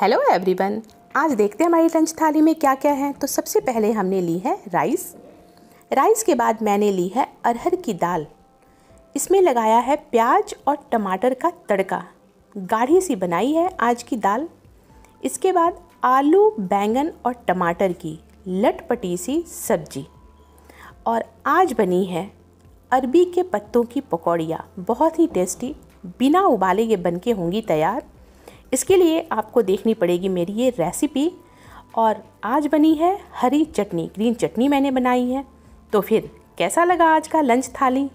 hello everyone आज देखते हैं हमारी लंच थाली में क्या क्या है तो सबसे पहले हमने ली है राइस राइस के बाद मैंने ली है अरहर की दाल इसमें लगाया है प्याज और टमाटर का तड़का गाढ़ी सी बनाई है आज की दाल इसके बाद आलू बैंगन और टमाटर की लटपटी सी सब्जी और आज बनी है अरबी के पत्तों की पकौड़ियाँ बहुत ही टेस्टी बिना उबाले ये बन के होंगी तैयार इसके लिए आपको देखनी पड़ेगी मेरी ये रेसिपी और आज बनी है हरी चटनी ग्रीन चटनी मैंने बनाई है तो फिर कैसा लगा आज का लंच थाली